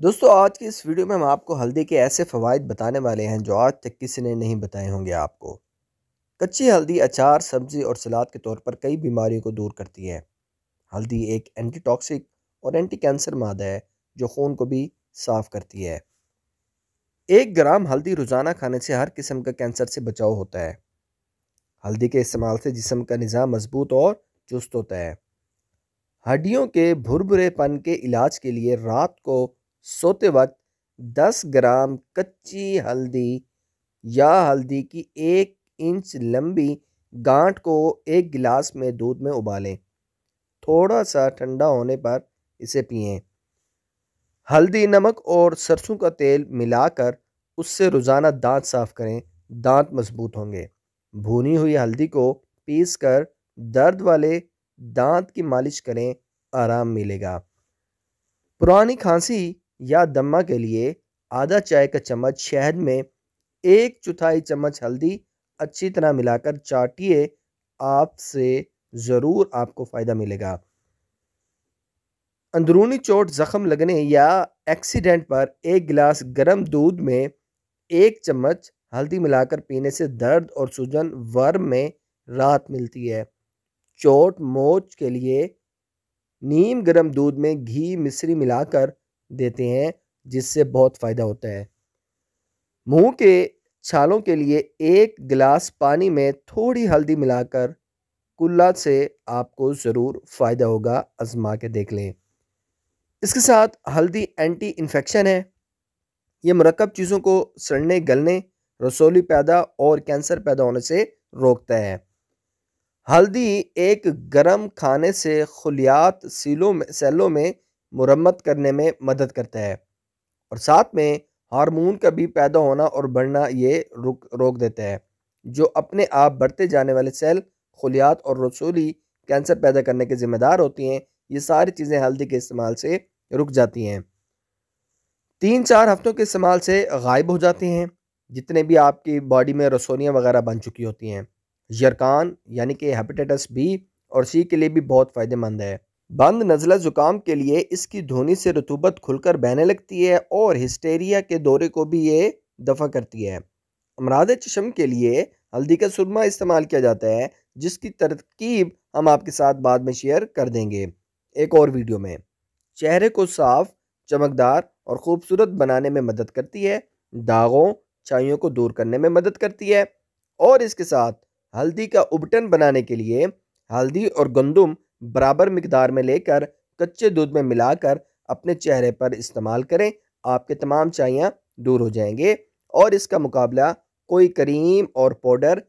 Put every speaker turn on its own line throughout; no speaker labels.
दोस्तों आज की इस वीडियो में हम आपको हल्दी के ऐसे फ़वाद बताने वाले हैं जो आज तक किसी ने नहीं बताए होंगे आपको कच्ची हल्दी अचार सब्जी और सलाद के तौर पर कई बीमारियों को दूर करती है हल्दी एक एंटीटॉक्सिक और एंटी कैंसर मादा है जो खून को भी साफ करती है एक ग्राम हल्दी रोज़ाना खाने से हर किस्म का कैंसर से बचाव होता है हल्दी के इस्तेमाल से जिसम का निज़ाम मजबूत और चुस्त होता है हड्डियों के भुरभुरेपन के इलाज के लिए रात को सोते वक्त 10 ग्राम कच्ची हल्दी या हल्दी की एक इंच लंबी गांठ को एक गिलास में दूध में उबालें थोड़ा सा ठंडा होने पर इसे पिएं हल्दी नमक और सरसों का तेल मिलाकर उससे रोज़ाना दांत साफ़ करें दांत मजबूत होंगे भुनी हुई हल्दी को पीस कर दर्द वाले दांत की मालिश करें आराम मिलेगा पुरानी खांसी या दम्मा के लिए आधा चाय का चम्मच शहद में एक चौथाई चम्मच हल्दी अच्छी तरह मिलाकर चाटिए आपसे ज़रूर आपको फ़ायदा मिलेगा अंदरूनी चोट ज़ख़म लगने या एक्सीडेंट पर एक गिलास गर्म दूध में एक चम्मच हल्दी मिलाकर पीने से दर्द और सूजन वर्म में राहत मिलती है चोट मोच के लिए नीम गर्म दूध में घी मिश्री मिलाकर देते हैं जिससे बहुत फ़ायदा होता है मुंह के छालों के लिए एक गिलास पानी में थोड़ी हल्दी मिलाकर कुल्ला से आपको ज़रूर फ़ायदा होगा आजमा के देख लें इसके साथ हल्दी एंटी इन्फेक्शन है ये मरकब चीज़ों को सड़ने गलने रसोली पैदा और कैंसर पैदा होने से रोकता है हल्दी एक गरम खाने से खुलियात सीलों में सेलों में मुरम्मत करने में मदद करता है और साथ में हार्मोन का भी पैदा होना और बढ़ना ये रुक रोक देता है जो अपने आप बढ़ते जाने वाले सेल खलियात और रसूली कैंसर पैदा करने के ज़िम्मेदार होती हैं ये सारी चीज़ें हल्दी के इस्तेमाल से रुक जाती हैं तीन चार हफ्तों के इस्तेमाल से गायब हो जाते हैं जितने भी आपकी बॉडी में रसोलियाँ वगैरह बन चुकी होती हैं यरकान यानी कि हेपेटाइटिस बी और सी के लिए भी बहुत फ़ायदेमंद है बंद नज़ला ज़ुकाम के लिए इसकी धोनी से रतूबत खुलकर बहने लगती है और हिस्टेरिया के दौरे को भी ये दफ़ा करती है अमराद चश्म के लिए हल्दी का सुरमा इस्तेमाल किया जाता है जिसकी तरकीब हम आपके साथ बाद में शेयर कर देंगे एक और वीडियो में चेहरे को साफ चमकदार और ख़ूबसूरत बनाने में मदद करती है दागों छाइयों को दूर करने में मदद करती है और इसके साथ हल्दी का उबटन बनाने के लिए हल्दी और गंदुम बराबर मकदार में लेकर कच्चे दूध में मिलाकर अपने चेहरे पर इस्तेमाल करें आपके तमाम चाइयाँ दूर हो जाएंगे और इसका मुकाबला कोई करीम और पाउडर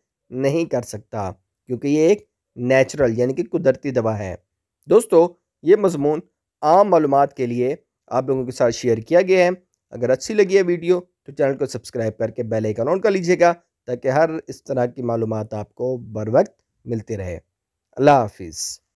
नहीं कर सकता क्योंकि ये एक नेचुरल यानी कि कुदरती दवा है दोस्तों ये मजमून आम मालूम के लिए आप लोगों के साथ शेयर किया गया है अगर अच्छी लगी है वीडियो तो चैनल को सब्सक्राइब करके बेल आइकन ऑन कर लीजिएगा ताकि हर इस तरह की मालूम आपको बर वक्त मिलती रहे अल्लाह हाफिज़